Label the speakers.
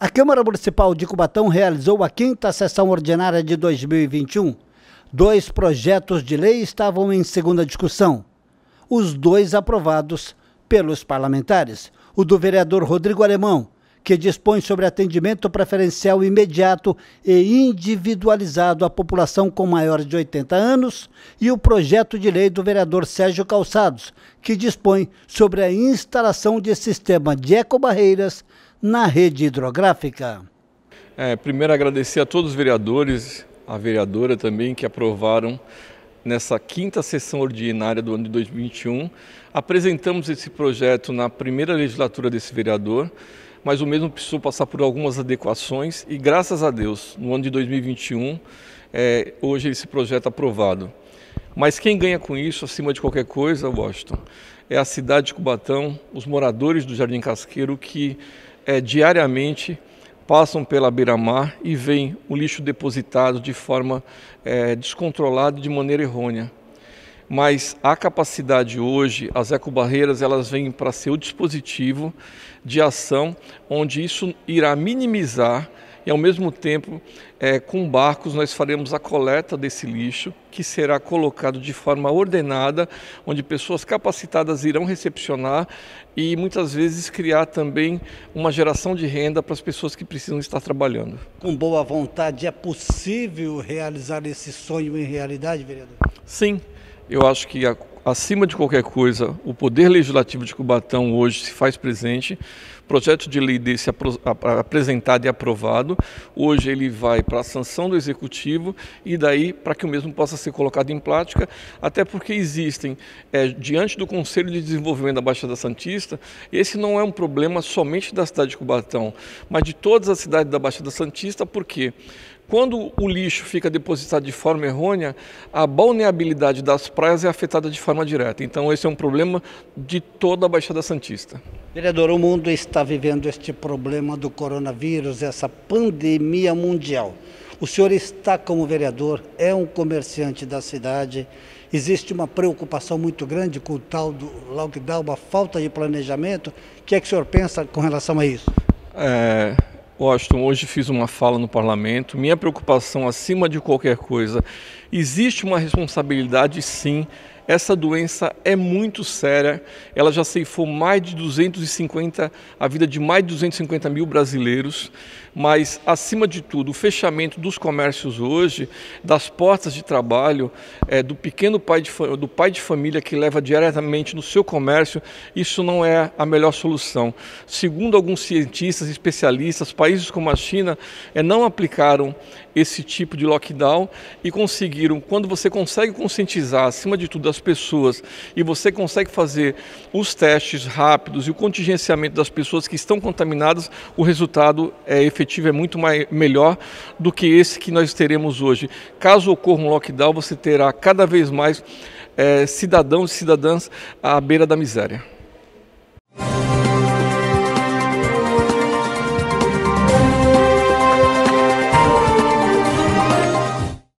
Speaker 1: A Câmara Municipal de Cubatão realizou a quinta sessão ordinária de 2021. Dois projetos de lei estavam em segunda discussão, os dois aprovados pelos parlamentares. O do vereador Rodrigo Alemão, que dispõe sobre atendimento preferencial imediato e individualizado à população com maior de 80 anos, e o projeto de lei do vereador Sérgio Calçados, que dispõe sobre a instalação de sistema de ecobarreiras na rede hidrográfica.
Speaker 2: É, primeiro agradecer a todos os vereadores, a vereadora também que aprovaram nessa quinta sessão ordinária do ano de 2021. Apresentamos esse projeto na primeira legislatura desse vereador, mas o mesmo precisou passar por algumas adequações e, graças a Deus, no ano de 2021, é, hoje esse projeto é aprovado. Mas quem ganha com isso, acima de qualquer coisa, é Washington, é a cidade de Cubatão, os moradores do Jardim Casqueiro que é, diariamente passam pela beira-mar e veem o lixo depositado de forma é, descontrolada de maneira errônea. Mas a capacidade hoje, as ecobarreiras, elas vêm para ser o dispositivo de ação onde isso irá minimizar e, ao mesmo tempo, é, com barcos, nós faremos a coleta desse lixo, que será colocado de forma ordenada, onde pessoas capacitadas irão recepcionar e, muitas vezes, criar também uma geração de renda para as pessoas que precisam estar trabalhando.
Speaker 1: Com boa vontade, é possível realizar esse sonho em realidade, vereador?
Speaker 2: Sim. Eu acho que a Acima de qualquer coisa, o poder legislativo de Cubatão hoje se faz presente. projeto de lei desse apresentado e aprovado, hoje ele vai para a sanção do executivo e daí para que o mesmo possa ser colocado em prática, até porque existem, é, diante do Conselho de Desenvolvimento da Baixada Santista, esse não é um problema somente da cidade de Cubatão, mas de todas as cidades da Baixada Santista, porque quando o lixo fica depositado de forma errônea, a balneabilidade das praias é afetada de forma direta. Então, esse é um problema de toda a Baixada Santista.
Speaker 1: Vereador, o mundo está vivendo este problema do coronavírus, essa pandemia mundial. O senhor está como vereador, é um comerciante da cidade. Existe uma preocupação muito grande com o tal do lockdown, uma falta de planejamento. O que é que o senhor pensa com relação a isso? É,
Speaker 2: Washington, hoje fiz uma fala no parlamento. Minha preocupação, acima de qualquer coisa, existe uma responsabilidade sim essa doença é muito séria, ela já ceifou mais de 250, a vida de mais de 250 mil brasileiros, mas acima de tudo, o fechamento dos comércios hoje, das portas de trabalho, é, do pequeno pai de, do pai de família que leva diretamente no seu comércio, isso não é a melhor solução. Segundo alguns cientistas, especialistas, países como a China é, não aplicaram esse tipo de lockdown e conseguiram, quando você consegue conscientizar, acima de tudo, as as pessoas e você consegue fazer os testes rápidos e o contingenciamento das pessoas que estão contaminadas, o resultado é efetivo é muito mais, melhor do que esse que nós teremos hoje. Caso ocorra um lockdown, você terá cada vez mais é, cidadãos e cidadãs à beira da miséria.